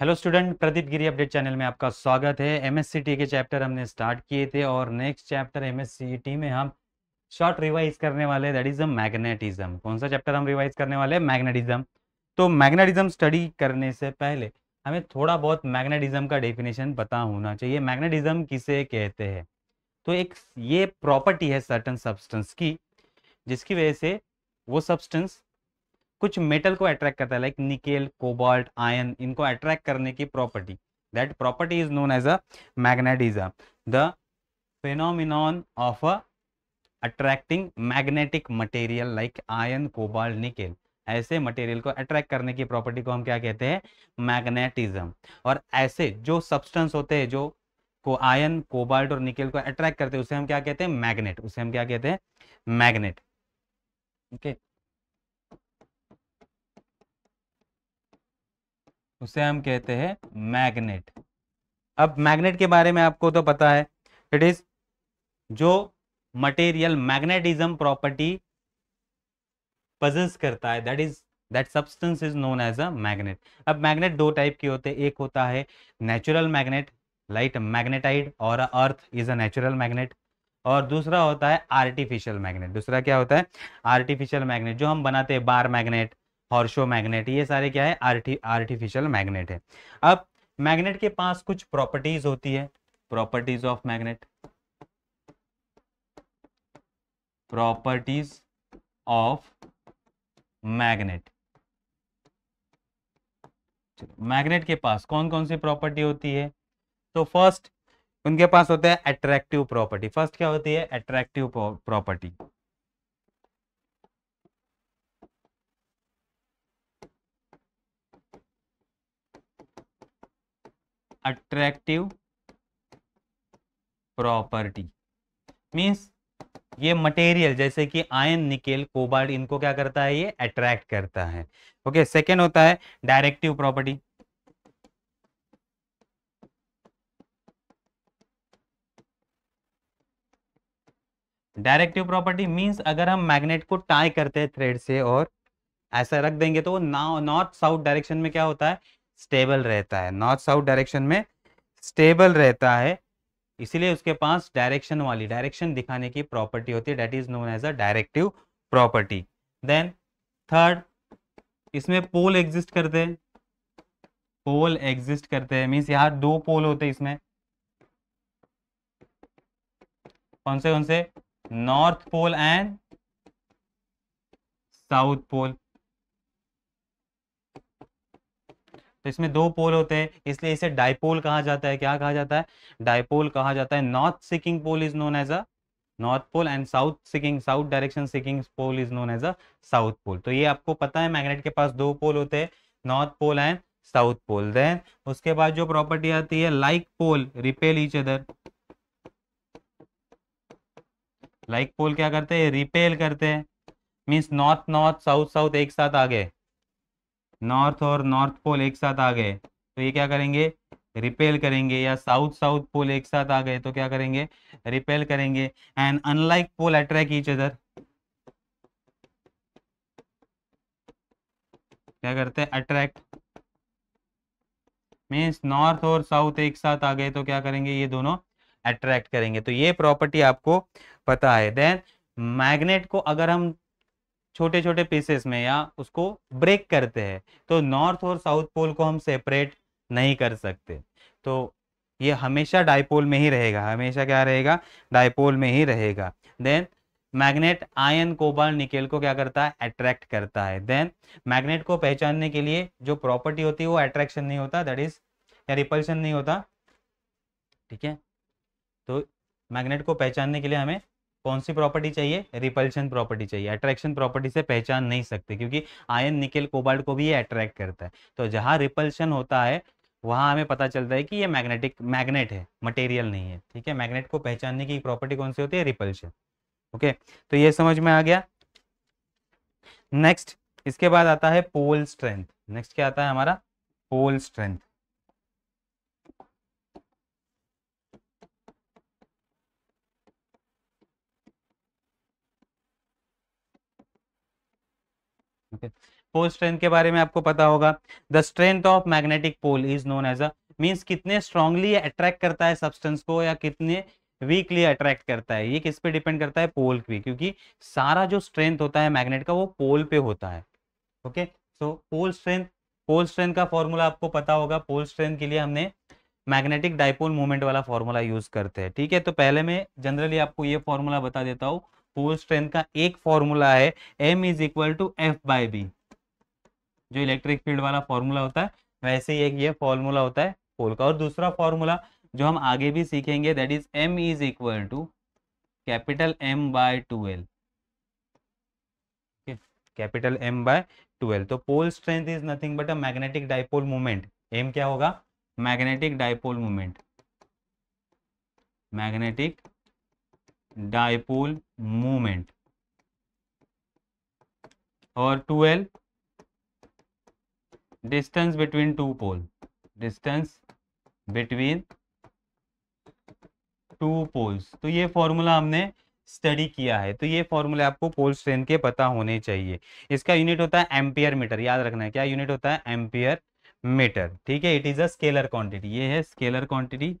Hello student Pradeep Giri update channel में आपका स्वागत है एम के चैप्टर हमने स्टार्ट किए थे और नेक्स्ट चैप्टर एम में हम शॉर्ट रिवाइज करने वाले दैट इज अ मैग्नेटिज्म कौन सा चैप्टर हम रिवाइज करने वाले हैं मैग्नेटिज्म तो मैग्नेटिज्म स्टडी करने से पहले हमें थोड़ा बहुत मैग्नेटिज्म का डेफिनेशन पता होना चाहिए मैग्नेटिज्म किसे कहते हैं तो एक ये प्रॉपर्टी है सर्टन सब्सटेंस की जिसकी वजह से वो सब्सटेंस कुछ मेटल को अट्रैक्ट करता है लाइक निकेल कोबाल्ट आयन इनको अट्रैक्ट करने की property that property is known as a magnetism the phenomenon of a attracting magnetic material like iron cobalt nickel ऐसे मटेरियल को अट्रैक्ट करने की प्रॉपर्टी को हम क्या कहते हैं मैग्नेटिज्म और ऐसे जो सब्सटेंस होते हैं जो को आयन कोबाल्ट और निकेल को अट्रैक्ट करते हैं उसे हम क्या कहते हैं मैग्नेट उसे हम क्या कहते हैं मैग्नेट ओके okay. उसे हम कहते हैं मैग्नेट अब मैग्नेट के बारे में आपको तो पता है इट इज जो मटेरियल मैग्नेटिज्म प्रॉपर्टी पजेस करता है that is that substance is known as a magnet अब मैग्नेट दो टाइप के होते हैं एक होता है नेचुरल मैग्नेट लाइट मैग्नेटाइड और earth is a natural magnet और दूसरा होता है आर्टिफिशियल मैग्नेट दूसरा क्या होता है आर्टिफिशियल मैग्नेट जो हम बनाते हैं बार मैग्नेट हॉर्शो मैग्नेट ये सारे क्या है आर्टि आर्टिफिशियल मैग्नेट है अब मैग्नेट के पास कुछ प्रॉपर्टीज होती है properties of magnet properties of magnet magnet के पास कौन कौन सी प्रॉपर्टी होती है तो फर्स्ट उनके पास होता है अट्रैक्टिव प्रॉपर्टी फर्स्ट क्या होती है attractive property attractive property means ये मटेरियल जैसे कि आयन निकेल कोबाल्ट इनको क्या करता है ये अट्रैक्ट करता है ओके okay, सेकेंड होता है directive property directive property means अगर हम मैग्नेट को टाई करते हैं थ्रेड से और ऐसा रख देंगे तो वो नॉर्थ साउथ डायरेक्शन में क्या होता है स्टेबल रहता है नॉर्थ साउथ डायरेक्शन में स्टेबल रहता है इसीलिए उसके पास डायरेक्शन वाली डायरेक्शन दिखाने की प्रॉपर्टी होती है that is known as a directive property then third इसमें पोल एग्जिस्ट करते हैं पोल एग्जिस्ट करते हैं मीन्स यहाँ दो पोल होते हैं इसमें कौन से कौन से north pole and south pole तो इसमें दो पोल होते हैं इसलिए इसे डायपोल कहा जाता है क्या कहा जाता है डायपोल कहा जाता है north seeking pole is known as a north pole and south seeking south direction seeking pole is known as a south pole तो ये आपको पता है मैग्नेट के पास दो पोल होते हैं north pole and south pole then उसके बाद जो प्रॉपर्टी आती है like pole repel each other like pole क्या करते हैं रिपेल करते हैं means north north south south एक साथ आ गए नॉर्थ और नॉर्थ पोल एक साथ आ गए तो ये क्या करेंगे रिपेल करेंगे या साउथ साउथ पोल एक साथ आ गए तो क्या करेंगे रिपेल करेंगे and unlike pole attract each other क्या करते हैं अट्रैक्ट मीन्स नॉर्थ और साउथ एक साथ आ गए तो क्या करेंगे ये दोनों अट्रैक्ट करेंगे तो ये प्रॉपर्टी आपको पता है देन मैग्नेट को अगर हम छोटे छोटे पीसेस में या उसको ब्रेक करते हैं तो नॉर्थ और साउथ पोल को हम सेपरेट नहीं कर सकते तो ये हमेशा डायपोल में ही रहेगा हमेशा क्या रहेगा डायपोल में ही रहेगा then magnet iron cobalt nickel को क्या करता है अट्रैक्ट करता है देन मैग्नेट को पहचानने के लिए जो प्रॉपर्टी होती है वो अट्रैक्शन नहीं होता दैट इज या रिपल्शन नहीं होता ठीक है तो मैग्नेट को पहचानने के लिए हमें कौन सी प्रॉपर्टी चाहिए रिपल्शन प्रॉपर्टी चाहिए अट्रैक्शन प्रॉपर्टी से पहचान नहीं सकते क्योंकि आयन निकेल कोबाल्ट को भी ये अट्रैक्ट करता है तो जहाँ रिपल्शन होता है वहाँ हमें पता चलता है कि ये मैग्नेटिक मैग्नेट है मटेरियल नहीं है ठीक है मैग्नेट को पहचानने की प्रॉपर्टी कौन सी होती है रिपल्शन ओके तो ये समझ में आ गया नेक्स्ट इसके बाद आता है पोल स्ट्रेंथ नेक्स्ट क्या आता है हमारा पोल स्ट्रेंथ स्ट्रेंथ हैं पोल स्ट्रेंथ के बारे में आपको पता होगा the strength of magnetic pole is known as a means कितने स्ट्रांगली अट्रैक्ट करता है सब्सटेंस को या कितने वीकली अट्रैक्ट करता है ये किस पे डिपेंड करता है पोल पे क्योंकि सारा जो स्ट्रेंथ होता है मैग्नेट का वो पोल पे होता है okay so pole strength pole strength का फॉर्मूला आपको पता होगा पोल स्ट्रेंथ के लिए हमने मैग्नेटिक डायपोल मूवमेंट वाला फॉर्मूला यूज करते हैं ठीक है तो पहले मैं जनरली आपको ये फॉर्मूला बता देता हूँ पोल स्ट्रेंथ का एक फॉर्मूला है M is equal to F by B जो इलेक्ट्रिक फील्ड वाला फॉर्मूला होता है वैसे ही एक ये फॉर्मूला होता है पोल का और दूसरा फॉर्मूला जो हम आगे भी सीखेंगे that is M is equal to capital M by twelve capital M by twelve तो pole strength is nothing but a magnetic dipole movement M क्या होगा magnetic dipole movement magnetic dipole movement और L distance between two pole distance between two poles तो ये formula हमने study किया है तो ये फॉर्मूला आपको पोल स्ट्रेंथ के पता होने चाहिए इसका यूनिट होता है एम्पियर मीटर याद रखना है क्या यूनिट होता है एम्पियर मीटर ठीक है it is a scalar quantity ये है स्केलर क्वांटिटी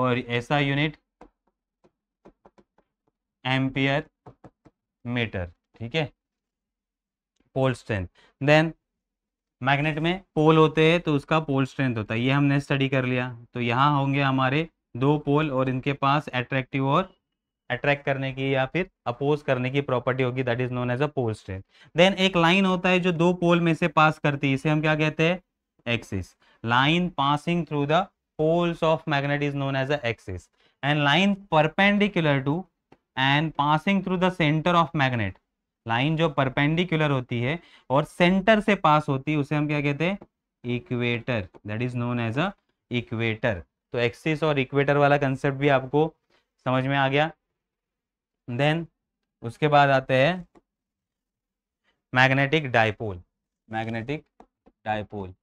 और ऐसा यूनिट एम्पियर मीटर ठीक है पोल स्ट्रेंथ देन मैग्नेट में पोल होते हैं तो उसका पोल स्ट्रेंथ होता है ये हमने स्टडी कर लिया तो यहाँ होंगे हमारे दो पोल और इनके पास एट्रैक्टिव और अट्रैक्ट करने की या फिर अपोज करने की प्रॉपर्टी होगी that is known as a pole strength then एक लाइन होता है जो दो पोल में से पास करती है इसे हम क्या कहते हैं axis line passing through the poles of magnet is known as a axis and line perpendicular to and passing through the center of magnet line जो परपेंडिकुलर होती है और सेंटर से पास होती है उसे हम क्या कहते हैं equator that is known as a equator तो एक्सिस और इक्वेटर वाला कंसेप्ट भी आपको समझ में आ गया देन उसके बाद आते हैं magnetic dipole magnetic dipole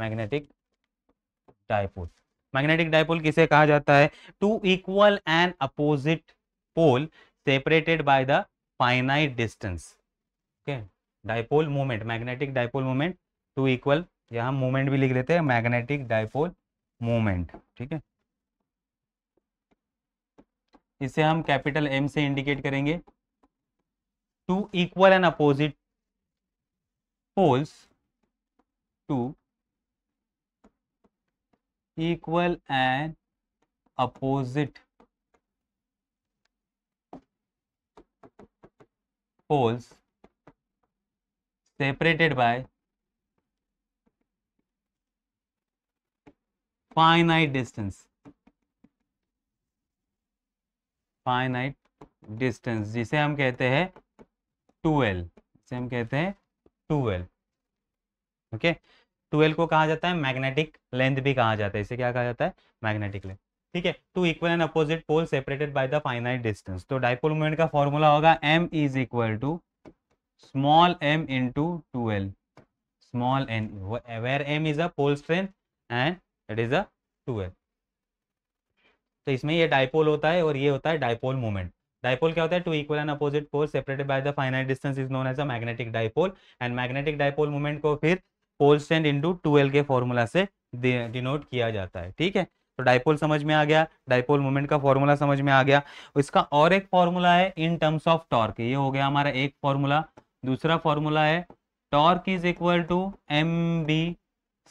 magnetic dipole magnetic dipole किसे कहा जाता है two equal and opposite pole separated by the finite distance okay dipole movement magnetic dipole movement two equal यहां मूवमेंट भी लिख लेते हैं मैग्नेटिक डायपोल मूवमेंट ठीक है इसे हम कैपिटल एम से इंडिकेट करेंगे two equal and opposite poles two equal and opposite poles separated by finite distance finite distance जिसे हम कहते हैं 2l जिसे हम कहते हैं 2l ओके okay? ट्वेल्व को कहा जाता है मैग्नेटिक लेंथ भी कहा जाता है इसे क्या कहा जाता है मैग्नेटिक लेंथ ठीक है two equal and opposite pole separated by the finite distance तो डाइपोल मोमेंट का फॉर्मूला होगा M is equal to small M into twelve small N where M is a pole strength and it is a twelve तो इसमें ये dipole होता है और ये होता है डाइपोल मोमेंट डाइपोल क्या होता है two equal and opposite pole separated by the finite distance is known as a magnetic dipole and magnetic dipole moment को फिर pole strength into two L के फॉर्मूला से डिनोट किया जाता है ठीक है तो डायपोल समझ में आ गया डायपोल मोमेंट का फॉर्मूला समझ में आ गया इसका और एक फॉर्मूला है इन टर्म्स ऑफ टॉर्क ये हो गया हमारा एक फॉर्मूला दूसरा फॉर्मूला है torque is equal to M B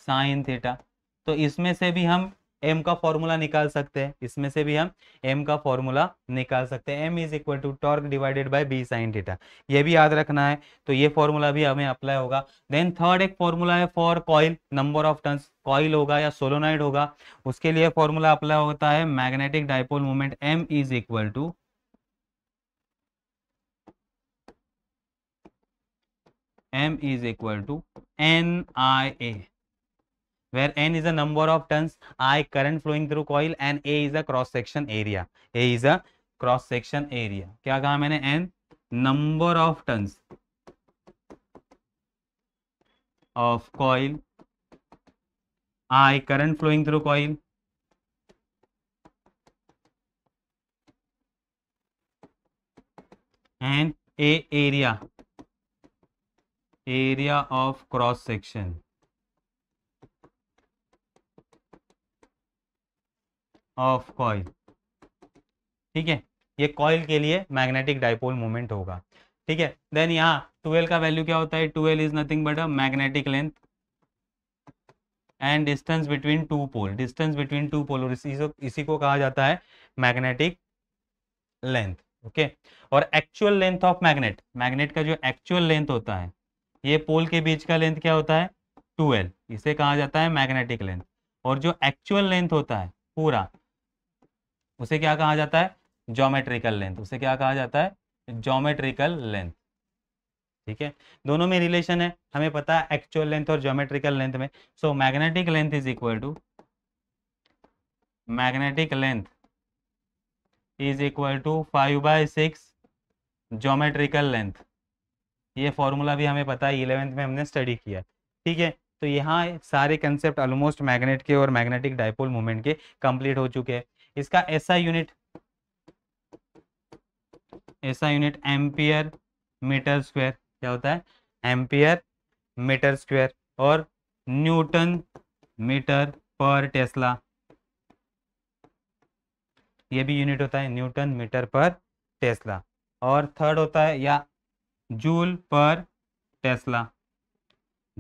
sine theta तो इसमें से भी हम एम का फॉर्मूला निकाल सकते हैं इसमें से भी हम एम का फॉर्मूला निकाल सकते हैं M is equal to torque divided by B sine theta ये भी याद रखना है तो ये फॉर्मूला भी हमें अप्लाई होगा देन थर्ड एक फॉर्मूला है for coil number of turns coil होगा या सोलोनाइड होगा उसके लिए फॉर्मूला अप्लाई होता है magnetic dipole movement M is equal to M is equal to N I A where N is a number of turn I current flowing through coil and A is a cross section area A is a cross section area क्या कहा मैंने N number of turns of coil I current flowing through coil and A area area of cross section of coil ठीक है ये coil के लिए magnetic dipole moment होगा ठीक है देन यहाँ ट्वेल्व का वैल्यू क्या होता है twelve is nothing but a magnetic length and distance between two pole distance between two pole और इसी, इसी को कहा जाता है मैग्नेटिक लेंथ ओके और actual length of magnet magnet का जो एक्चुअल लेंथ होता है ये पोल के बीच का लेंथ क्या होता है 12 इसे कहा जाता है मैग्नेटिक लेंथ और जो एक्चुअल लेंथ होता है पूरा उसे क्या कहा जाता है जोमेट्रिकल लेंथ उसे क्या कहा जाता है जोमेट्रिकल लेंथ ठीक है दोनों में रिलेशन है हमें पता है एक्चुअल लेंथ और जोमेट्रिकल लेंथ में so magnetic length is equal to magnetic length is equal to five by six geometrical length ये फॉर्मूला भी हमें पता है इलेवेंथ में हमने स्टडी किया ठीक है तो यहाँ सारे कंसेप्ट ऑलमोस्ट मैग्नेट के और मैग्नेटिक डायपोल मूवमेंट के कंप्लीट हो चुके हैं इसका ऐसा यूनिट ऐसा यूनिट एम्पियर मीटर स्क्वायर क्या होता है एम्पियर मीटर स्क्वायर और न्यूटन मीटर पर टेस्ला ये भी यूनिट होता है न्यूटन मीटर पर टेस्ला और थर्ड होता है या जूल पर टेस्ला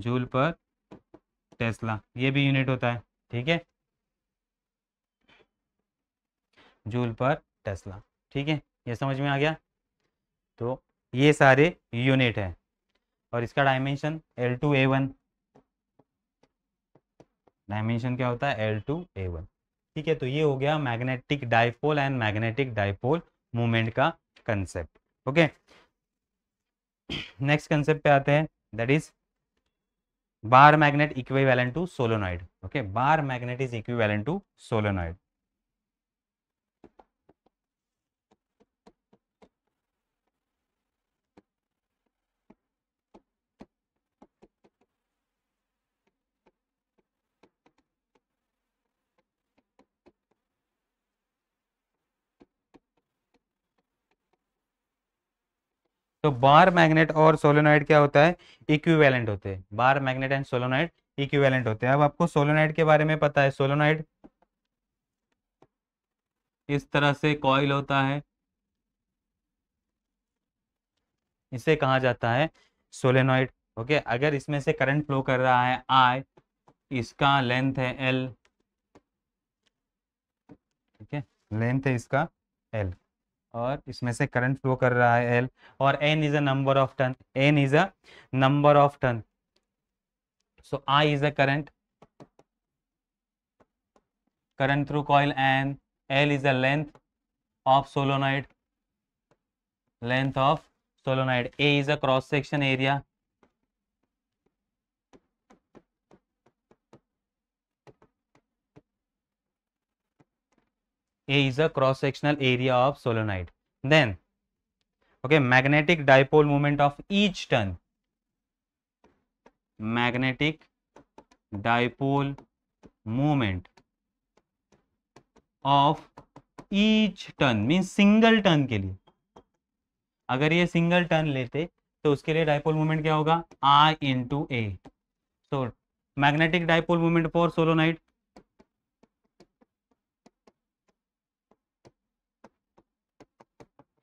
जूल पर टेस्ला ये भी यूनिट होता है ठीक है जूल पर टेस्ला ठीक है ये समझ में आ गया तो ये सारे यूनिट है और इसका dimension L two A one dimension क्या होता है एल टू ए वन ठीक है तो ये हो गया magnetic dipole and magnetic dipole movement का कंसेप्ट ओके नेक्स्ट कंसेप्ट पे आते हैं that is bar magnet equivalent to solenoid okay bar magnet is equivalent to solenoid तो बार मैग्नेट और सोलोनाइड क्या होता है इक्विवेलेंट होते हैं bar magnet and solenoid equivalent होते हैं अब आपको सोलोनाइड के बारे में पता है सोलोनाइड इस तरह से कॉइल होता है इसे कहा जाता है सोलेनॉइड ओके अगर इसमें से करंट फ्लो कर रहा है आई इसका लेंथ है एल ठीक है लेंथ है इसका एल और इसमें से करंट फ्लो कर रहा है एल और N is a number of turn N is a number of turn so I is a current current through coil N L is a length of solenoid length of solenoid A is a cross section area A is a cross sectional area of solenoid. Then, okay, magnetic dipole moment of each turn. Magnetic dipole moment of each turn means single turn के लिए अगर ये single turn लेते तो उसके लिए dipole moment क्या होगा R into A. So magnetic dipole moment for solenoid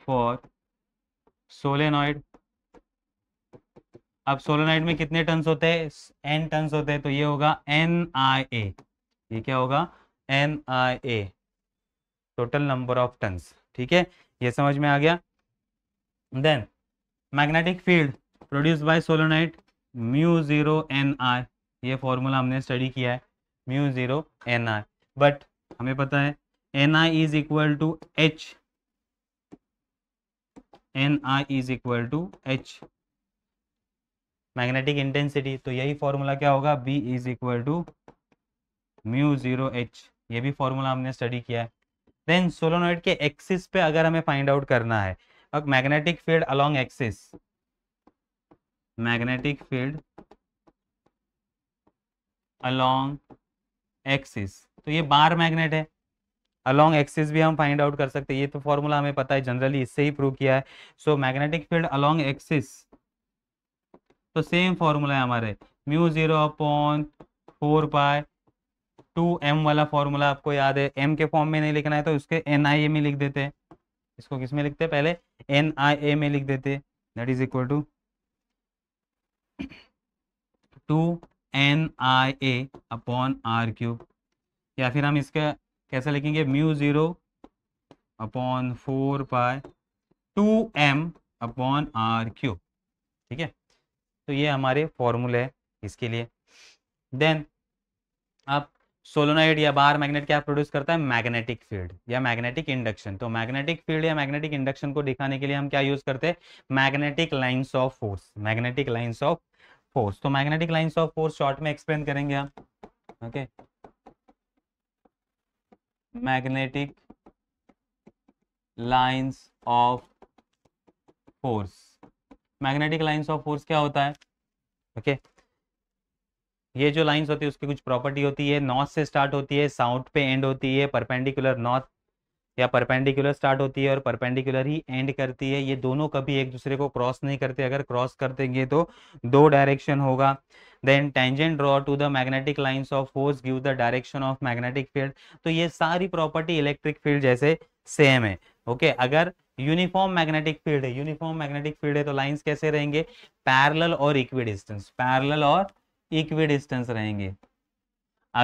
for solenoid अब सोलेनॉइड में कितने टर्न्स होते हैं एन टर्न्स होते हैं तो ये होगा एन आई ए ये क्या होगा N I A total number of turns ठीक है ये समझ में आ गया then magnetic field produce by solenoid mu zero N I ये फॉर्मूला हमने स्टडी किया है mu zero N I but हमें पता है N I is equal to H N I is equal to H magnetic intensity तो यही formula क्या होगा B is equal to mu zero H ये भी फॉर्मूला हमने स्टडी किया है देन सोलोनॉइड के एक्सिस पे अगर हमें फाइंड आउट करना है अब magnetic field along axis magnetic field along axis तो ये बार मैग्नेट है अलॉन्ग एक्सिस भी हम फाइंड आउट कर सकते हैं ये तो फॉर्मूला हमें पता है जनरली इससे ही प्रूव किया है so magnetic field along axis तो सेम फॉर्मूला है हमारे mu zero upon four pi two M वाला फॉर्मूला आपको याद है एम के फॉर्म में नहीं लिखना है तो उसके एन आई ए में लिख देते हैं इसको किस में लिखते हैं पहले एन आई ए में लिख देते that is equal to two N I A upon R cube या फिर हम इसका कैसे लिखेंगे mu zero upon four pi two M upon R cube ठीक है तो ये हमारे फॉर्मूले है इसके लिए देन आप सोलोनाइड या बार मैग्नेट क्या प्रोड्यूस करता है मैग्नेटिक फील्ड या मैग्नेटिक इंडक्शन तो मैग्नेटिक फील्ड या मैग्नेटिक इंडक्शन को दिखाने के लिए हम क्या यूज करते हैं magnetic lines of force magnetic lines of force तो magnetic lines of force short में एक्सप्लेन करेंगे हम okay magnetic lines of force magnetic lines of force क्या होता है ओके okay. ये जो लाइंस होती है उसकी कुछ प्रॉपर्टी होती है नॉर्थ से स्टार्ट होती है साउथ पे एंड होती है परपेंडिकुलर नॉर्थ या परपेंडिकुलर स्टार्ट होती है और परपेंडिकुलर ही एंड करती है ये दोनों कभी एक दूसरे को क्रॉस नहीं करते अगर क्रॉस कर देंगे तो दो डायरेक्शन होगा then tangent draw to the magnetic lines of force give the direction of magnetic field तो ये सारी प्रॉपर्टी इलेक्ट्रिक फील्ड जैसे सेम है ओके okay, अगर यूनिफॉर्म मैग्नेटिक फील्ड है यूनिफॉर्म मैग्नेटिक फील्ड है तो लाइन्स कैसे रहेंगे पैरल और इक्वी डिस्टेंस पैरल और इक्वी डिस्टेंस रहेंगे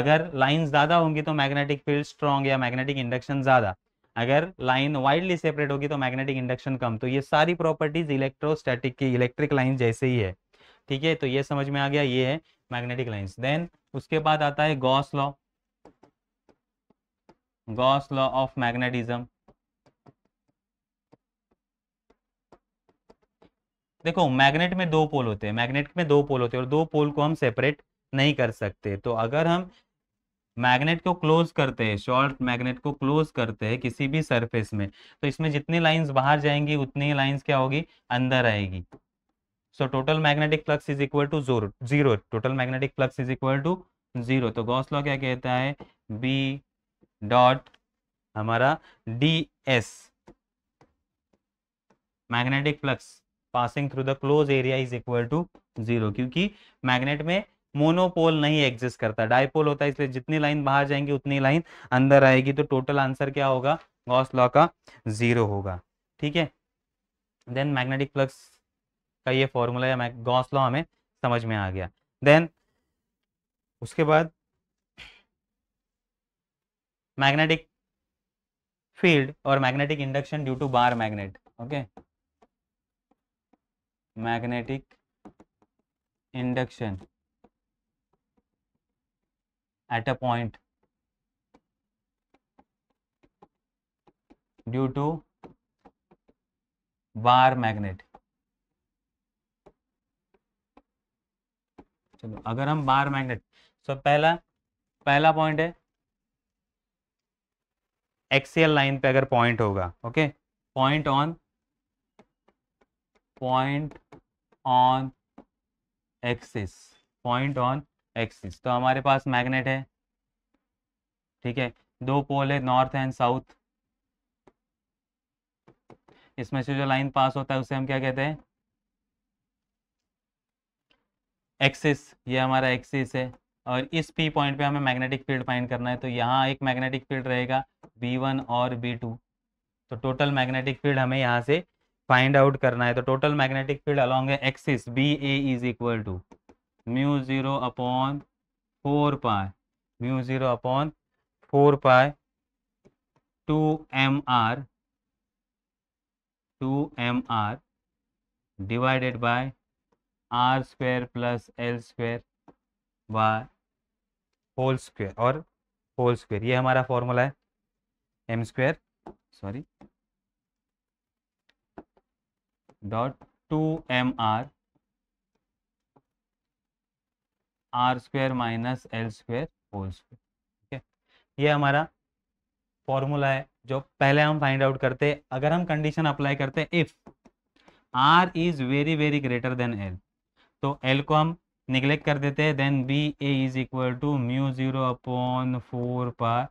अगर लाइंस ज्यादा होंगी तो मैग्नेटिक फील्ड स्ट्रॉन्ग या मैग्नेटिक इंडक्शन ज्यादा अगर लाइन वाइडली सेपरेट होगी तो मैग्नेटिक इंडक्शन कम तो ये सारी प्रॉपर्टीज इलेक्ट्रोस्टैटिक की इलेक्ट्रिक लाइन जैसे ही है ठीक है तो ये समझ में आ गया ये है मैग्नेटिक लाइन्स देन उसके बाद आता है Gauss law Gauss law of magnetism देखो मैग्नेट में दो पोल होते हैं मैग्नेट में दो पोल होते हैं और दो पोल को हम सेपरेट नहीं कर सकते तो अगर हम मैग्नेट को क्लोज करते हैं शॉर्ट मैग्नेट को क्लोज करते हैं किसी भी सरफेस में तो इसमें जितनी लाइंस बाहर जाएंगी उतनी ही लाइंस क्या होगी अंदर आएगी so total magnetic flux is equal to zero zero total magnetic flux is equal to zero तो गौस लॉ क्या कहता है बी डॉट हमारा D S magnetic flux passing through the close area is equal to zero क्योंकि magnet में monopole नहीं exist करता dipole होता है इसलिए जितनी लाइन बाहर जाएंगी उतनी लाइन अंदर आएगी तो टोटल आंसर क्या होगा गॉस लॉ का जीरो होगा ठीक है देन मैग्नेटिक फ्लक्स का ये फॉर्मूला या गॉस लॉ हमें समझ में आ गया देन उसके बाद मैग्नेटिक फील्ड और magnetic induction due to bar magnet okay magnetic induction at a point due to bar magnet चलो अगर हम बार मैग्नेट सो पहला पहला पॉइंट है एक्सीएल लाइन पे अगर पॉइंट होगा okay point on point on axis point on axis तो हमारे पास मैग्नेट है ठीक है दो पोल है नॉर्थ एंड साउथ इसमें से जो लाइन पास होता है उसे हम क्या कहते हैं एक्सिस ये हमारा एक्सिस है और इस पी पॉइंट पे हमें मैग्नेटिक फील्ड फाइंड करना है तो यहाँ एक मैग्नेटिक फील्ड रहेगा बी वन और बी टू तो टोटल मैग्नेटिक फील्ड हमें यहाँ से फाइंड आउट करना है तो टोटल मैग्नेटिक फील्ड अलॉन्ग है axis B A is equal to mu zero upon four pi mu zero upon four pi two M R two M R divided by R square plus L square by whole square और whole square ये हमारा formula है M square sorry dot two M R R square minus L square whole square ठीक है ये हमारा formula है जो पहले हम फाइंड आउट करते हैं अगर हम कंडीशन अप्लाई करते हैं if R is very very greater than L तो एल को हम निगलेक्ट कर देते हैं then B A is equal to mu zero upon four pi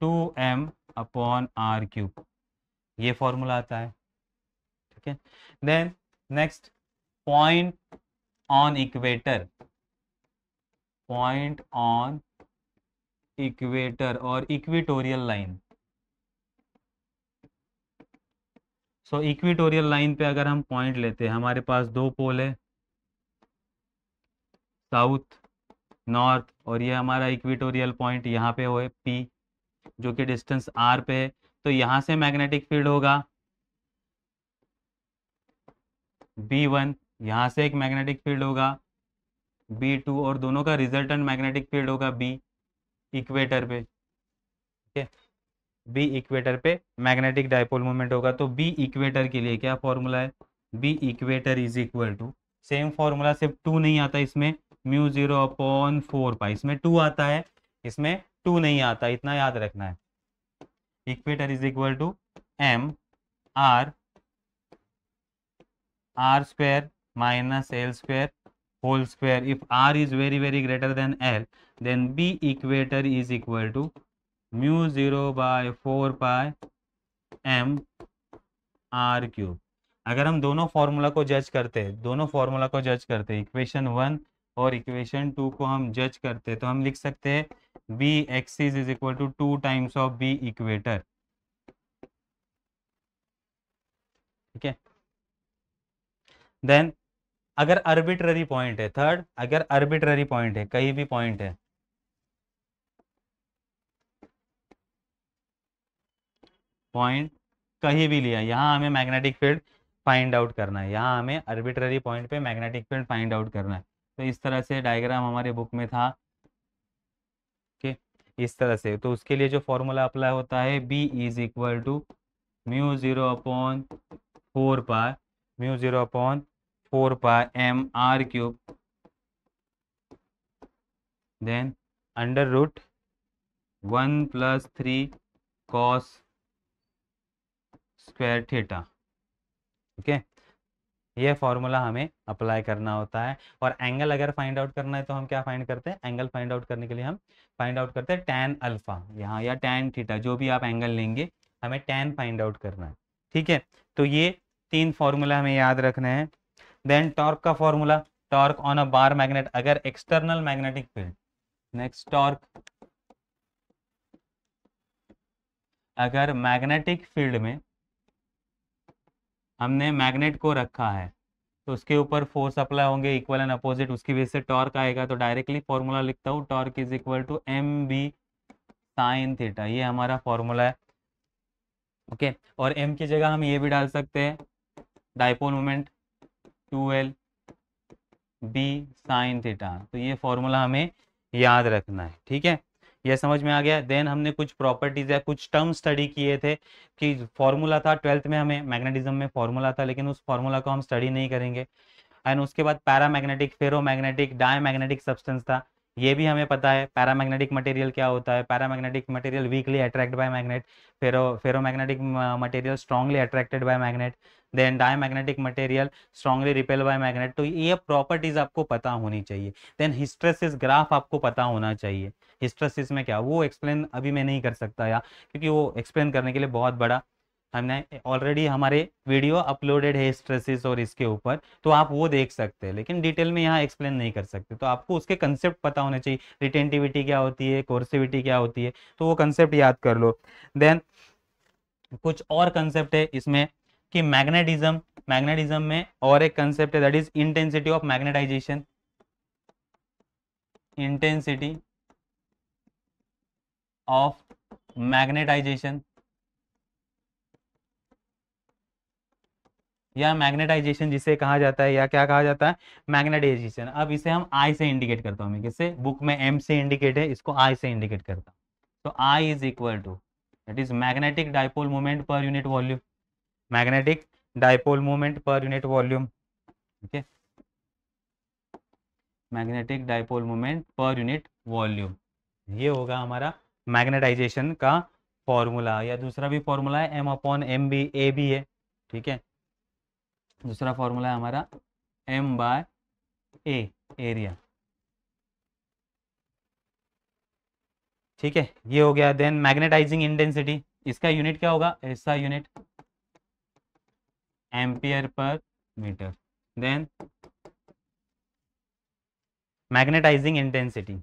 two M upon R cube ये फॉर्मूला आता है ठीक है then next point on equator point on equator और equatorial line so equatorial equatorial line पे अगर हम point लेते हैं हमारे पास दो पोल है साउथ नॉर्थ और ये हमारा इक्विटोरियल पॉइंट यहाँ पे हो पी जो कि डिस्टेंस आर पे है तो यहां से मैग्नेटिक फील्ड होगा बी वन यहां से एक मैग्नेटिक फील्ड होगा बी टू और दोनों का रिजल्टेंट मैग्नेटिक फील्ड होगा बी इक्वेटर पे ठीक है बी इक्वेटर पे मैग्नेटिक डायपोल मोमेंट होगा तो बी इक्वेटर के लिए क्या फॉर्मूला है B equator is equal to same formula सिर्फ टू नहीं आता इसमें mu zero upon four pi इसमें टू आता है इसमें टू नहीं आता इतना याद रखना है equator is equal to M R R square minus L square whole square if R is very very greater than L then B equator is equal to mu zero by four pi M R cube अगर हम दोनों formula को जज करते हैं दोनों formula को जज करते हैं इक्वेशन वन और इक्वेशन टू को हम जज करते हैं तो हम लिख सकते हैं B axis is equal to two times of B equator ठीक है देन अगर अर्बिट्ररी पॉइंट है थर्ड अगर अर्बिट्ररी पॉइंट है कहीं भी पॉइंट है पॉइंट कहीं भी लिया यहां हमें मैग्नेटिक फील्ड फाइंड आउट करना है यहां हमें अर्बिट्ररी पॉइंट पे मैग्नेटिक फील्ड फाइंड आउट करना है तो इस तरह से डायग्राम हमारे बुक में था ओके इस तरह से तो उसके लिए जो फॉर्मूला अप्लाई होता है B is equal to mu zero upon four pi mu zero upon four pi M R cube then under root one plus three cos square theta okay ये फॉर्मूला हमें अप्लाई करना होता है और angle अगर find out करना है तो हम क्या फाइंड करते हैं एंगल फाइंड आउट करने के लिए हम फाइंड आउट करते हैं टेन अल्फा यहाँ या टेन थीटा जो भी आप एंगल लेंगे हमें टेन फाइंड आउट करना है ठीक है तो ये तीन फॉर्मूला हमें याद रखना है देन टॉर्क का formula torque on a bar magnet अगर external magnetic field next torque अगर मैग्नेटिक फील्ड में हमने मैग्नेट को रखा है तो उसके ऊपर फोर्स अप्लाई होंगे इक्वल एंड अपोजिट उसकी वजह से टॉर्क आएगा तो डायरेक्टली फॉर्मूला लिखता हूँ torque is equal to M B sine theta ये हमारा फॉर्मूला है ओके okay? और एम की जगह हम ये भी डाल सकते हैं dipole moment two L B sine theta तो ये फॉर्मूला हमें याद रखना है ठीक है ये समझ में आ गया देन हमने कुछ प्रॉपर्टीज या कुछ टर्म स्टडी किए थे कि फॉर्मूला था ट्वेल्थ में हमें मैग्नेटिज्म में फॉर्मूला था लेकिन उस फॉर्मूला को हम स्टडी नहीं करेंगे एंड उसके बाद paramagnetic ferromagnetic diamagnetic substance था ये भी हमें पता है पैरामैग्नेटिक मटेरियल क्या होता है paramagnetic material weakly attract by magnet ferro ferromagnetic material strongly attracted by magnet then diamagnetic material strongly repel by magnet तो ये प्रॉपर्टीज आपको पता होनी चाहिए देन हिस्ट्रेसिस ग्राफ आपको पता होना चाहिए हिस्ट्रेसिस में क्या वो एक्सप्लेन अभी मैं नहीं कर सकता यार क्योंकि वो एक्सप्लेन करने के लिए बहुत बड़ा हमने ऑलरेडी हमारे वीडियो अपलोडेड है स्ट्रेसिस और इसके ऊपर तो आप वो देख सकते हैं लेकिन डिटेल में यहाँ एक्सप्लेन नहीं कर सकते तो आपको उसके कंसेप्ट पता होने चाहिए रिटेंटिविटी क्या होती है कोर्सिविटी क्या होती है तो वो कंसेप्ट याद कर लो देन कुछ और कंसेप्ट है इसमें कि मैग्नेटिज्म मैग्नेटिज्म में और एक कंसेप्ट है that is intensity of magnetization intensity of magnetization या मैग्नेटाइजेशन जिसे कहा जाता है या क्या कहा जाता है मैग्नेटाइजेशन अब इसे हम आई से इंडिकेट करता हूं मैं किससे बुक में एम से इंडिकेट है इसको आई से इंडिकेट करता हूं तो I is equal to that is magnetic dipole moment per unit volume magnetic dipole per unit volume ठीक है magnetic dipole moment per unit volume ये होगा हमारा मैग्नेटाइजेशन का फॉर्मूला या दूसरा भी फॉर्मूला है M upon M B A B है ठीक है दूसरा फॉर्मूला है हमारा एम बाय ए एरिया ठीक है ये हो गया देन मैग्नेटाइजिंग इंटेंसिटी इसका यूनिट क्या होगा ऐसा unit ampere per metre then magnetizing intensity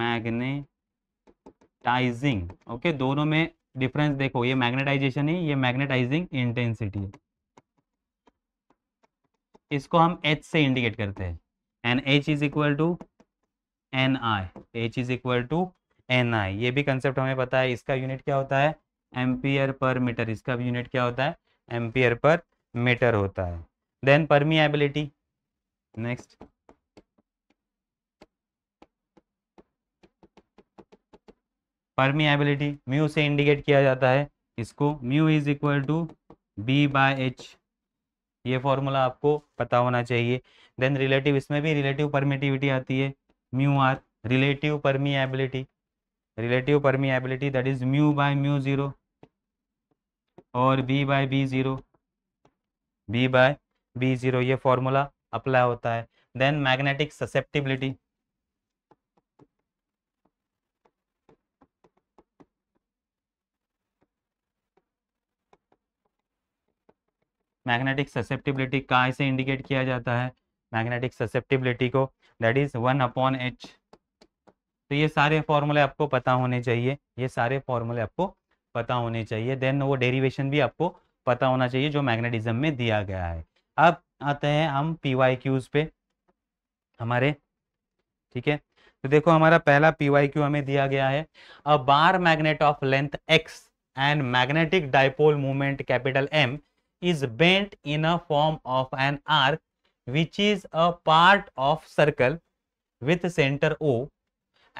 magnetizing okay दोनों में डिफरेंस देखो ये मैग्नेटाइजेशन है ये मैग्नेटाइजिंग इंटेंसिटी है इसको हम एच से इंडिकेट करते हैं N H is equal to N I H is equal to N I ये भी कंसेप्ट हमें पता है इसका यूनिट क्या होता है एम्पियर पर मीटर इसका भी यूनिट क्या होता है एम्पियर पर मीटर होता है then permeability next permeability mu से इंडिकेट किया जाता है इसको mu is equal to B by H ये फॉर्मूला आपको पता होना चाहिए देन रिलेटिव इसमें भी रिलेटिव परमिटिविटी आती है mu R relative permeability relative permeability that is mu by mu zero और B by B zero B by B zero ये फॉर्मूला अप्लाई होता है then magnetic susceptibility magnetic susceptibility कहाँ से इंडिकेट किया जाता है मैग्नेटिक ससेप्टिबिलिटी को that is one upon H तो ये सारे फॉर्मूले आपको पता होने चाहिए ये सारे फॉर्मूले आपको पता होने चाहिए देन वो डेरिवेशन भी आपको पता होना चाहिए जो मैग्नेटिज्म में दिया गया है अब आते हैं हम पी क्यूज पे हमारे ठीक है तो देखो हमारा पहला पी क्यू हमें दिया गया है a bar magnet of length X and magnetic dipole movement capital M is bent in a form of an arc which is a part of circle with centre O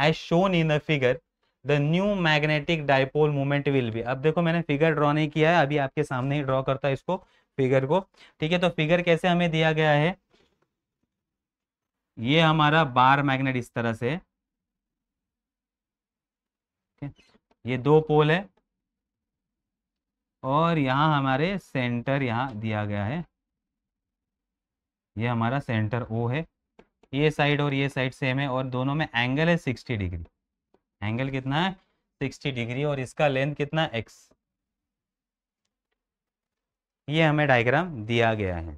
as shown in a figure the new magnetic dipole movement will भी अब देखो मैंने figure draw नहीं किया है अभी आपके सामने ही ड्रॉ करता है इसको फिगर को ठीक है तो फिगर कैसे हमें दिया गया है ये हमारा बार मैग्नेट इस तरह से ये दो पोल है और यहां हमारे सेंटर यहां दिया गया है ये हमारा सेंटर ओ है ये साइड और ये साइड सेम है और दोनों में एंगल है सिक्सटी डिग्री एंगल कितना है 60 डिग्री और इसका लेंथ कितना एक्स ये हमें डायग्राम दिया गया है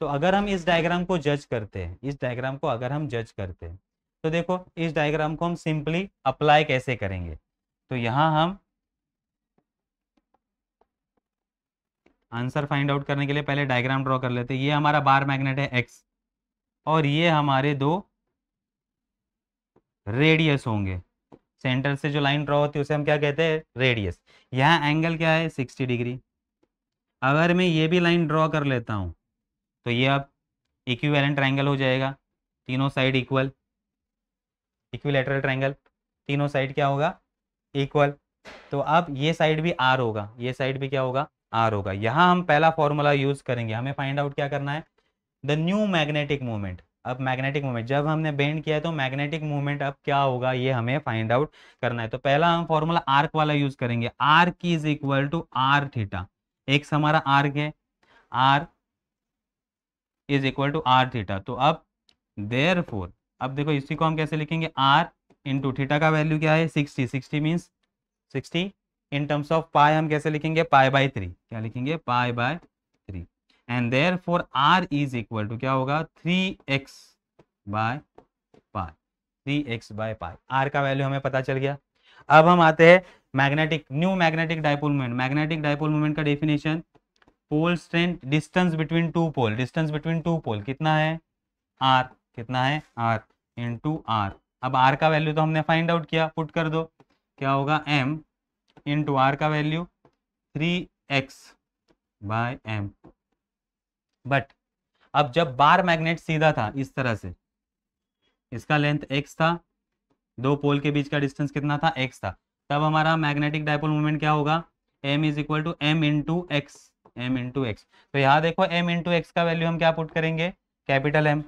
तो अगर हम इस डायग्राम को जज करते हैं इस डायग्राम को अगर हम जज करते हैं तो देखो इस डायग्राम को हम सिंपली अप्लाई कैसे करेंगे तो यहां हम आंसर फाइंड आउट करने के लिए पहले डायग्राम ड्रॉ कर लेते हैं ये हमारा बार मैग्नेट है एक्स और ये हमारे दो रेडियस होंगे सेंटर से जो लाइन ड्रॉ होती है उसे हम क्या कहते हैं रेडियस यहाँ एंगल क्या है सिक्सटी डिग्री अगर मैं ये भी लाइन ड्रॉ कर लेता हूँ तो ये अब इक्विवेलेंट ट्रैंगल हो जाएगा तीनों साइड इक्वल इक्विलेटरल ट्रैंगल तीनों साइड क्या होगा इक्वल तो अब ये साइड भी आर होगा ये साइड भी क्या होगा आर होगा यहाँ हम पहला फॉर्मूला यूज करेंगे हमें फाइंड आउट क्या करना है द न्यू मैग्नेटिक मूवमेंट अब मैग्नेटिक मोमेंट जब हमने बेंड किया है तो मैग्नेटिक मोमेंट अब क्या होगा ये हमें फाइंड आउट करना है तो पहला हम फॉर्मूला आर्क वाला यूज करेंगे arc is equal to R theta एक हमारा आर्क है R is equal to R theta तो अब देर फोर अब देखो इसी को हम कैसे लिखेंगे आर इंटू थीटा का वैल्यू क्या है sixty sixty means sixty in terms of pi हम कैसे लिखेंगे पाए बाई थ्री क्या लिखेंगे pi by and therefore R is equal to क्या होगा three X by pi three X by pi R का वैल्यू हमें पता चल गया अब हम आते हैं magnetic new magnetic dipole moment magnetic dipole moment का definition pole strength distance between two pole distance between two pole कितना है आर कितना है आर इन टू आर अब आर का वैल्यू तो हमने फाइंड आउट किया पुट कर दो क्या होगा एम इन टू आर का value three X by M but अब जब बार मैग्नेट सीधा था इस तरह से इसका लेंथ एक्स था दो पोल के बीच का डिस्टेंस कितना था एक्स था तब हमारा मैग्नेटिक डायपोल मूवमेंट क्या होगा M is equal to M into X M into X तो यहां देखो एम इंटू एक्स का वैल्यू हम क्या पुट करेंगे कैपिटल एम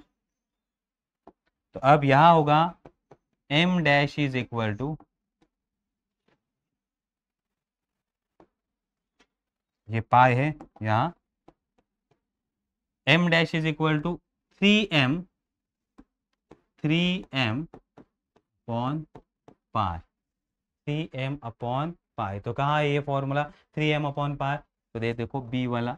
तो अब यहां होगा M dash is equal to ये पाए है यहां m dash is equal to 3m 3m upon pi three M upon pi तो कहा है ये formula three M upon pi तो दे देखो बी वाला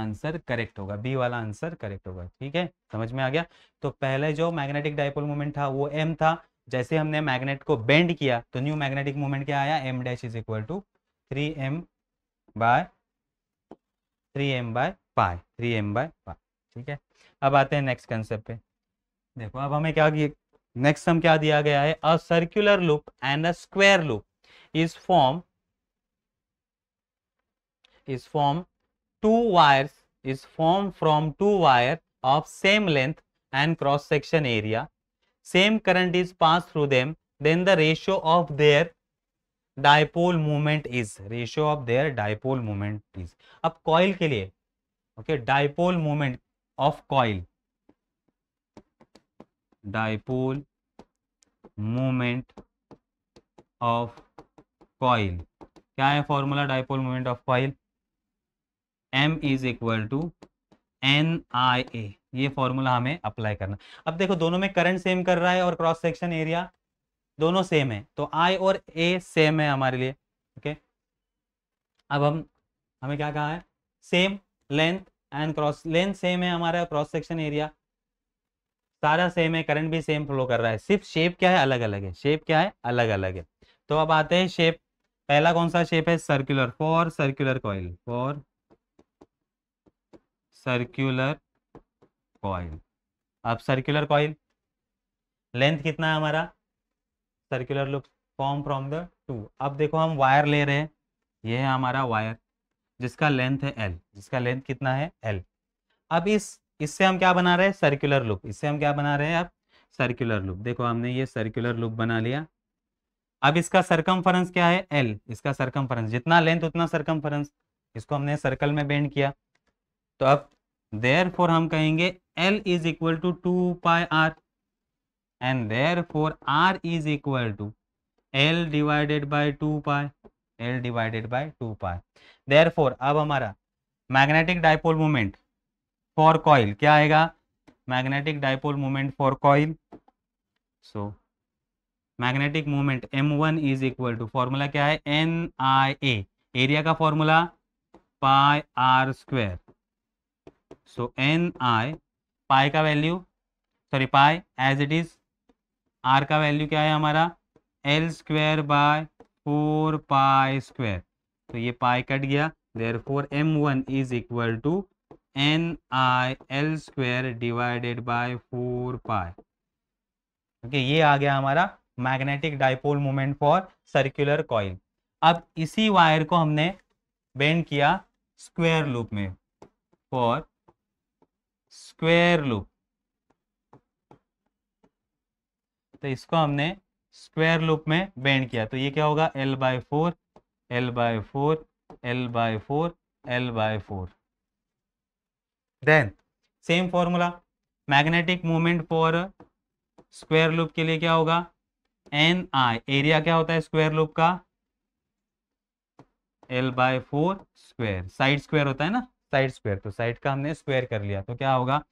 आंसर करेक्ट होगा बी वाला आंसर करेक्ट होगा ठीक है समझ में आ गया तो पहले जो मैग्नेटिक डायपोल मोमेंट था वो एम था जैसे हमने मैग्नेट को बेंड किया तो न्यू मैग्नेटिक मोमेंट क्या आया M dash is equal to three M by three M by pi three M by pi ठीक है अब आते हैं नेक्स्ट कंसेप्ट पे देखो अब हमें क्या नेक्स्ट हम क्या दिया गया है a circular loop and a square loop is form is form two wires is form from two wire of same length and cross section area same current is pass through them then the ratio of their dipole movement is ratio of their dipole movement is अब coil के लिए okay dipole movement of coil dipole moment of coil क्या है formula dipole moment of coil M is equal to N I A ये formula हमें apply करना अब देखो दोनों में करंट सेम कर रहा है और क्रॉस सेक्शन एरिया दोनों सेम है तो आई और ए सेम है हमारे लिए ओके अब हम हमें क्या कहा है same length and cross length same है हमारा क्रॉस सेक्शन एरिया सारा सेम है करंट भी सेम फ्लो कर रहा है सिर्फ शेप क्या है अलग अलग है शेप क्या है अलग अलग है तो अब आते हैं शेप पहला कौन सा शेप है circular for circular coil for circular coil अब सर्कुलर कॉइल लेंथ कितना है हमारा circular look form from the two अब देखो हम वायर ले रहे हैं ये है हमारा वायर जिसका लेंथ है एल जिसका लेंथ कितना है एल अब इस इससे हम क्या बना रहे हैं सर्कुलर लूप इससे हम क्या बना रहे हैं अब सर्कुलर लूप देखो हमने ये सर्कुलर लूप बना लिया अब इसका सरकम क्या है एल इसका सरकम जितना लेंथ उतना सरकम इसको हमने सर्कल में बेंड किया तो अब देयर फोर हम कहेंगे L is equal to two pi R and therefore R is equal to L divided by two pi L divided by two pi there अब हमारा magnetic dipole moment for coil क्या आएगा magnetic dipole moment for coil so magnetic moment M one is equal to formula क्या है N I A area का formula pi R square so N I pi का value sorry pi as it is R का value क्या है हमारा L square by four pi square तो ये पाई कट गया therefore M one is equal to N I L square divided by four pi okay ये आ गया हमारा magnetic dipole moment for circular coil अब इसी वायर को हमने बेंड किया स्क्वेयर लूप में फॉर स्क्वेयर लूप तो इसको हमने स्क्वेयर लूप में बेंड किया तो ये क्या होगा L by four L by four L by four L by four then same formula magnetic moment for square loop के लिए क्या होगा एन आई एरिया क्या होता है स्क्वायर लूप का L by four square side square होता है ना साइड स्क्वायर तो साइड का हमने स्क्वायर कर लिया तो क्या होगा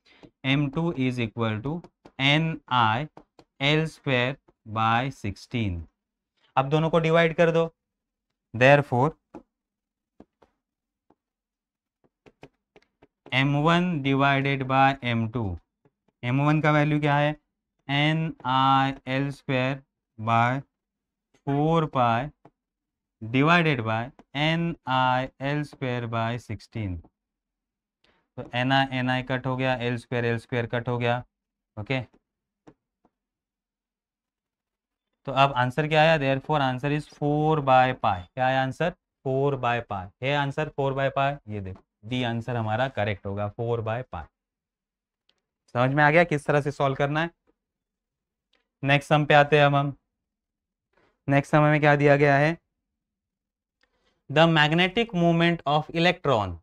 M two is equal to N I L square by sixteen अब दोनों को डिवाइड कर दो therefore m1 divided by m2 m1 का वैल्यू क्या है N I L square by four pi divided by N I L square by sixteen तो N I N I cut हो गया L square L square cut हो गया okay okay? तो अब आंसर क्या आया therefore answer is four by pi क्या आया आंसर फोर बाय पाए है आंसर फोर बाय पाए ये देखो डी आंसर हमारा करेक्ट होगा फोर बाय पाए समझ में आ गया किस तरह से सॉल्व करना है नेक्स्ट सम पे आते हैं अब हम नेक्स्ट सम में क्या दिया गया है the magnetic movement of electron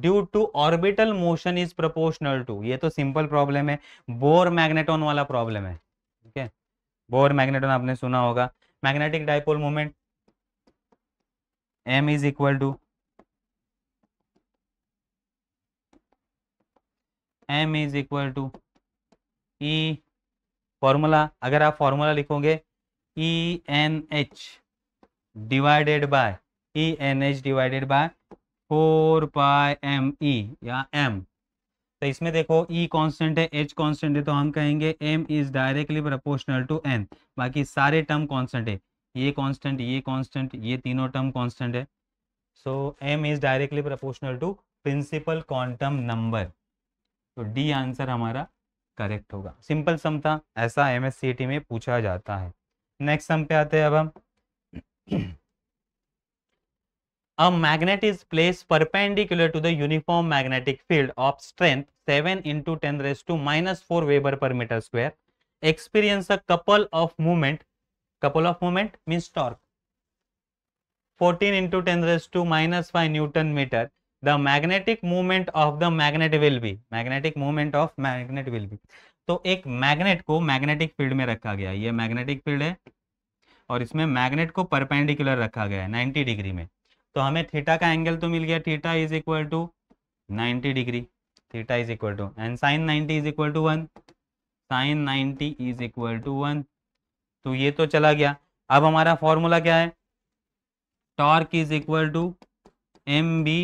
due to orbital motion is proportional to ये तो सिंपल प्रॉब्लम है बोर मैग्नेटॉन वाला प्रॉब्लम है बोर मैग्नेटोन आपने सुना होगा magnetic dipole moment M is equal to M is equal to E formula अगर आप फॉर्मूला लिखोगे E N H divided by E N H divided by four pi M E या M तो इसमें देखो e कांस्टेंट है H constant है तो हम कहेंगे M is directly proportional to N बाकी सारे टर्म कांस्टेंट है ये कांस्टेंट ये कांस्टेंट ये तीनों टर्म कांस्टेंट है so M is directly proportional to principal quantum number तो D आंसर हमारा करेक्ट होगा सिंपल सम था ऐसा एम में पूछा जाता है नेक्स्ट सम पे आते हैं अब हम a magnet is placed perpendicular to the uniform magnetic field of strength 7 into 10 raised to minus 4 Weber per meter square experience a couple of movement couple of movement means torque 14 into 10 raised to minus 5 Newton meter the magnetic movement of the magnet will be magnetic movement of magnet will be तो एक magnet को magnetic field में रखा गया ये magnetic field है और इसमें मैग्नेट को परपेंडिकुलर रखा गया है 90 डिग्री में तो हमें थीटा का एंगल तो मिल गया theta is equal to 90 degree theta is equal to and sine 90 is equal to one sine 90 is equal to one तो ये तो चला गया अब हमारा फॉर्मूला क्या है torque is equal to M B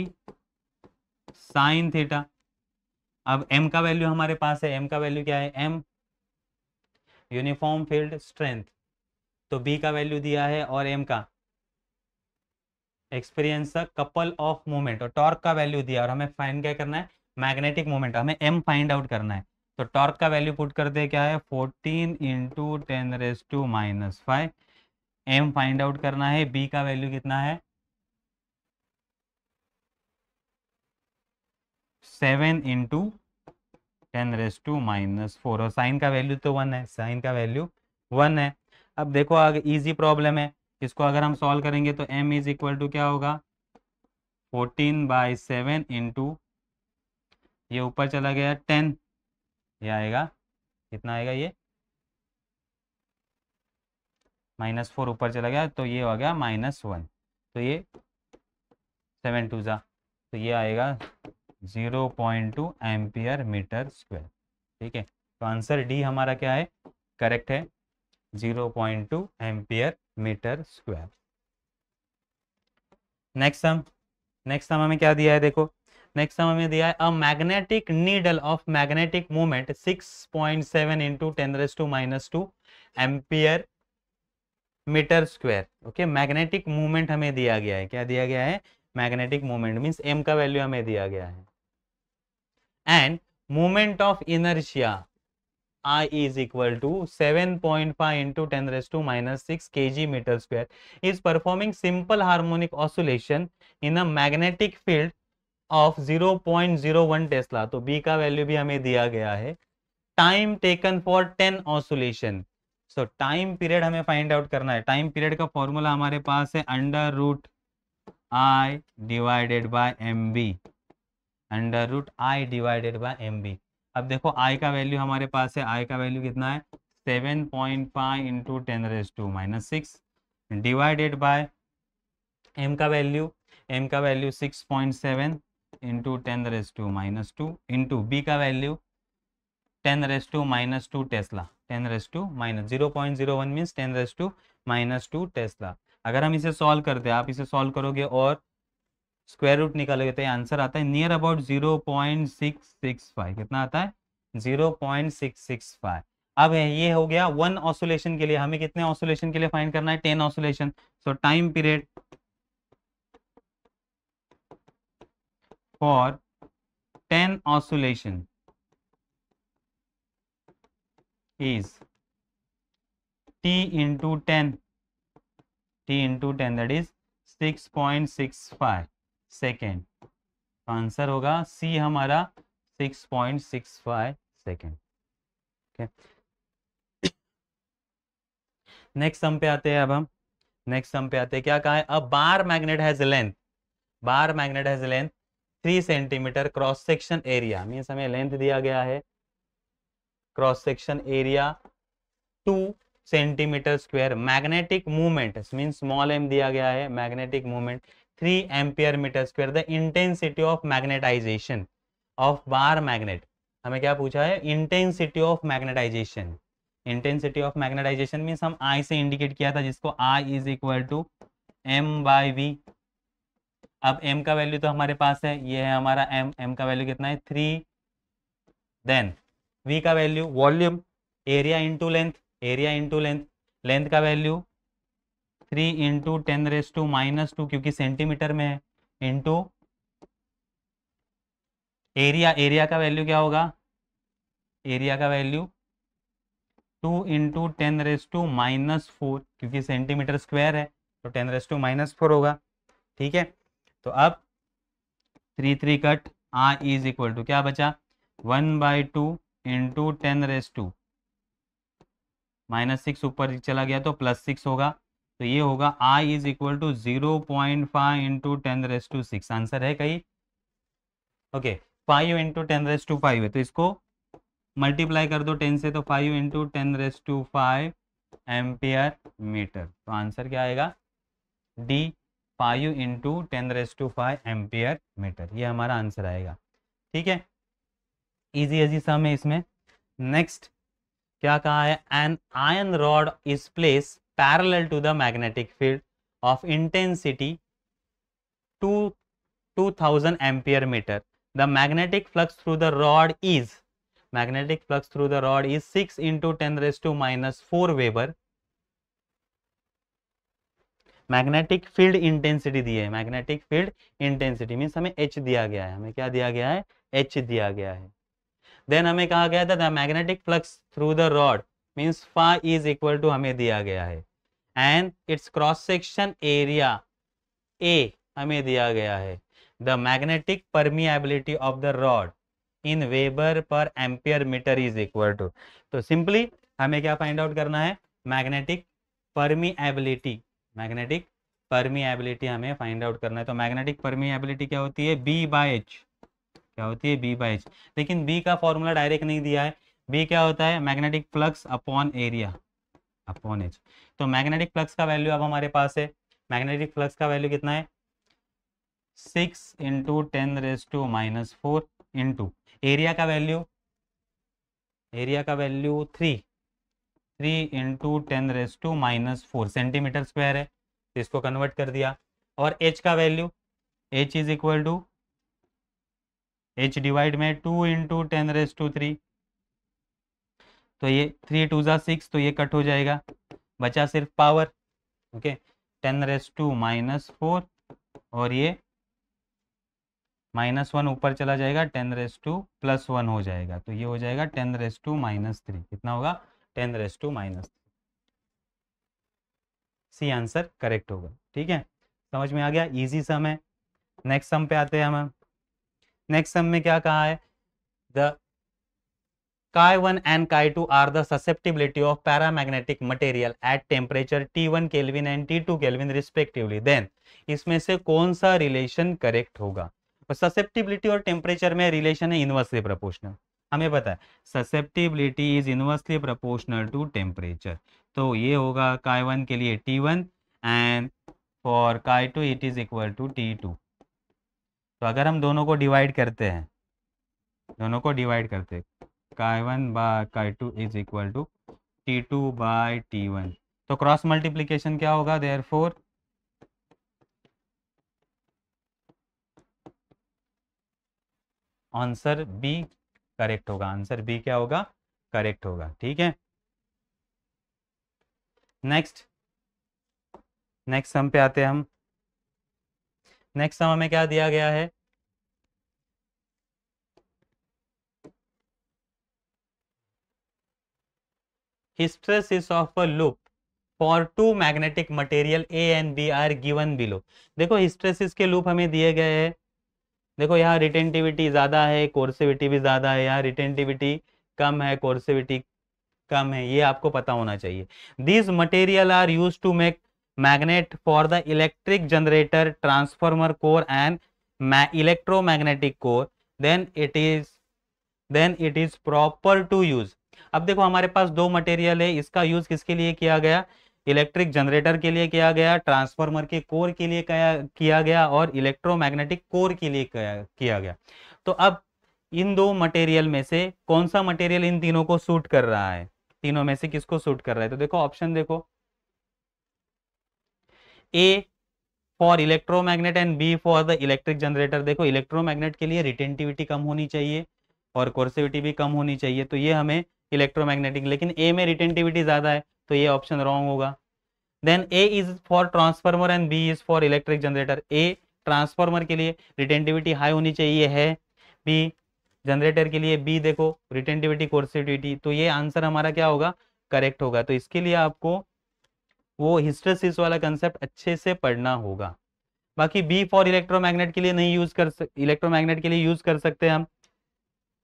sine theta अब एम का वैल्यू हमारे पास है एम का वैल्यू क्या है एम यूनिफॉर्म फील्ड स्ट्रेंथ तो बी का वैल्यू दिया है और एम का experience a couple of moment और टॉर्क का वैल्यू दिया और हमें फाइंड क्या करना है मैग्नेटिक मोमेंट हमें एम फाइंड आउट करना है तो टॉर्क का वैल्यू पुट कर दे क्या है fourteen into ten raise to minus five M find out करना है बी का वैल्यू कितना है seven into ten raise to minus four और साइन का वैल्यू तो वन है साइन का वैल्यू वन है अब देखो आगे इजी प्रॉब्लम है इसको अगर हम सॉल्व करेंगे तो m इज इक्वल टू क्या होगा 14 बाई सेवन इंटू ये ऊपर चला गया 10 ये आएगा कितना आएगा ये माइनस फोर ऊपर चला गया तो ये हो गया माइनस वन तो ये सेवन टू ज़ा तो ये आएगा zero point two ampere metre square ठीक है तो आंसर डी हमारा क्या है करेक्ट है zero point two ampere metre square next sum next sum हमें क्या दिया है देखो नेक्स्ट सम हमें दिया है a magnetic needle of magnetic movement 6.7 point seven into ten raise to minus two ampere metre square okay magnetic movement हमें दिया गया है क्या दिया गया है मैग्नेटिक मूवमेंट मीन्स एम का वैल्यू हमें दिया गया है and movement of inertia I is equal to 7.5 into 10 raised to minus 6 kg meter square is performing simple harmonic oscillation in a magnetic field of 0.01 Tesla. So B का value भी हमें दिया गया है Time taken for 10 oscillation. So time period हमें find out करना है Time period का formula हमारे पास है under root I divided by mb. Under root I divided by mb. अब देखो आई का वैल्यू हमारे पास है आई का वैल्यू कितना है seven point five into ten raise to minus six divided by M का वैल्यू एम का value six point seven into ten raise to minus two into B का value ten raise to minus two tesla ten raise to minus zero point zero one means ten raise to minus two tesla अगर हम इसे solve करते हैं आप इसे solve करोगे और स्क्वायर रूट निकालोगे तो आंसर आता है near about zero point six six five कितना आता है zero point six six five अब ये हो गया वन ऑसोलेशन के लिए हमें कितने ऑसोलेशन के लिए फाइंड करना है ten oscillation so time period for ten oscillation is T into ten T into ten that is six point six five second तो आंसर होगा सी हमारा six point six five second next sum पे आते हैं अब हम next sum पे आते हैं क्या कहा है अब bar magnet has length bar magnet has length three centimetre cross section area mean हमें लेंथ दिया गया है cross section area two centimetre square magnetic movement mean small M दिया गया है magnetic movement three ampere metre square the intensity of magnetization of bar magnet हमें क्या पूछा है intensity of magnetization intensity of magnetization means हम I से indicate किया था जिसको I is equal to M by V अब एम का वैल्यू तो हमारे पास है ये है हमारा एम एम का वैल्यू कितना है थ्री देन वी का value volume area into length area into length length का value three into ten raise to minus two क्योंकि सेंटीमीटर में है इंटू एरिया एरिया का वैल्यू क्या होगा एरिया का value two into ten raise to minus four क्योंकि centimetre square है तो ten raise to minus four होगा ठीक है तो अब three three cut R is equal to क्या बचा one by two into ten raise to minus six ऊपर चला गया तो प्लस सिक्स होगा तो ये होगा I is equal to zero point five into ten raise to six answer है कहीं okay five into ten raise to five है तो इसको मल्टीप्लाई कर दो टेन से तो five into ten raise to five ampere metre तो आंसर क्या आएगा D five into ten raise to five ampere metre ये हमारा आंसर आएगा ठीक है इजी एजी सम है इसमें नेक्स्ट क्या कहा है an iron rod is place parallel to the magnetic field of intensity 2 2000 ampere meter. The magnetic flux through the rod is magnetic flux through the rod is 6 into 10 raised to minus 4 Weber. Magnetic field intensity दी है magnetic field intensity means हमें H दिया गया है हमें क्या दिया गया है एच दिया गया है देन हमें कहा गया था the magnetic flux through the rod means phi is equal to हमें दिया गया है and its cross section area A हमें दिया गया है the magnetic permeability of the rod in weber per ampere metre is equal to तो simply हमें क्या फाइंड आउट करना है मैग्नेटिक परमिएबिलिटी मैग्नेटिक परमिएबिलिटी हमें फाइंड आउट करना है तो मैग्नेटिक परमिएबिलिटी क्या होती है बी बाई एच क्या होती है बी बाई एच लेकिन बी का फॉर्मूला डायरेक्ट नहीं दिया है बी क्या होता है magnetic flux upon area upon H तो मैग्नेटिक फ्लक्स का वैल्यू अब हमारे पास है मैग्नेटिक फ्लक्स का वैल्यू कितना है six into ten raise to minus four into area का वैल्यू एरिया का value three three into ten raise to minus four centimetre square है इसको कन्वर्ट कर दिया और एच का value H is equal to H divide में two into ten raise to three तो ये थ्री टू ज़ा सिक्स तो ये कट हो जाएगा बचा सिर्फ power okay ten raise to minus four और ये माइनस वन ऊपर चला जाएगा ten raise to plus one हो जाएगा तो ये हो जाएगा ten raise to minus three कितना होगा ten raise to minus three C answer correct होगा ठीक है समझ में आ गया इजी सम है नेक्स्ट सम पे आते हैं हम नेक्स्ट सम में क्या कहा है the chi chi one and chi1 and chi2 are the susceptibility material at temperature T one kelvin and T two kelvin respectively then इसमें से कौन सा रिलेशन करेक्ट होगा ससेप्टिबिलिटी तो और टेम्परेचर में रिलेशन है इनवर्सली प्रोपोर्शनल हमें पता है susceptibility is inversely proportional to temperature तो ये होगा काय वन के लिए T one and for chi two it is equal to T two तो अगर हम दोनों को डिवाइड करते हैं दोनों को डिवाइड करते हैं two is equal to T two by T one तो क्रॉस मल्टीप्लीकेशन क्या होगा therefore answer B correct होगा आंसर बी क्या होगा करेक्ट होगा ठीक है नेक्स्ट नेक्स्ट सम पे आते हैं हम नेक्स्ट सम हमें क्या दिया गया है hysteresis of a loop for two magnetic material A and B are given below देखो हिस्ट्रेसिस के लूप हमें दिए गए हैं देखो यहाँ रिटेंटिविटी ज़्यादा है कोर्सिविटी भी ज़्यादा है यहाँ रिटेंटिविटी कम है कोर्सिविटी कम है ये आपको पता होना चाहिए these material are use to make magnet for the electric generator transformer core and electromagnetic core then it is then it is proper to use अब देखो हमारे पास दो मटेरियल है इसका यूज किसके लिए किया गया इलेक्ट्रिक जनरेटर के लिए किया गया ट्रांसफार्मर के कोर के लिए किया गया और इलेक्ट्रोमैग्नेटिक कोर के लिए किया गया तो अब इन दो मटेरियल में से कौन सा मटेरियल इन तीनों को सूट कर रहा है तीनों में से किसको सूट कर रहा है तो देखो ऑप्शन देखो A for electromagnet and B for the electric generator देखो इलेक्ट्रोमैग्नेट के लिए रिटेंटिविटी कम होनी चाहिए और कोर्सिविटी भी कम होनी चाहिए तो ये हमें इलेक्ट्रोमैग्नेटिक लेकिन ए में रिटेंटिविटी ज़्यादा है तो ये ऑप्शन रॉन्ग होगा then A is for transformer and B is for electric generator A transformer के लिए रिटेंटिविटी हाई होनी चाहिए है बी जनरेटर के लिए बी देखो रिटेंटिविटी कोर्सिटिविटी तो ये आंसर हमारा क्या होगा करेक्ट होगा तो इसके लिए आपको वो हिस्ट्रेसिस वाला कंसेप्ट अच्छे से पढ़ना होगा बाकी बी फॉर इलेक्ट्रोमैग्नेट के लिए नहीं यूज कर इलेक्ट्रोमैग्नेट के लिए यूज कर सकते हम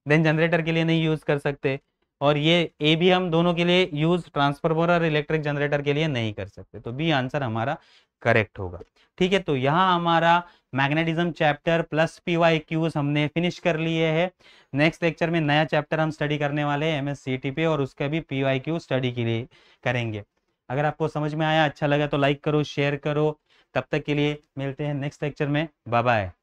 देन जनरेटर के लिए नहीं यूज कर सकते और ये ए भी हम दोनों के लिए यूज ट्रांसफार्मर और इलेक्ट्रिक जनरेटर के लिए नहीं कर सकते तो बी आंसर हमारा करेक्ट होगा ठीक है तो यहाँ हमारा magnetism chapter plus P Y Qs हमने फिनिश कर लिए है नेक्स्ट लेक्चर में नया चैप्टर हम स्टडी करने वाले हैं एम एस सी टी पे और उसका भी पी वाई क्यू स्टडी के लिए करेंगे अगर आपको समझ में आया अच्छा लगा तो लाइक करो शेयर करो तब तक के लिए मिलते हैं नेक्स्ट लेक्चर में बाय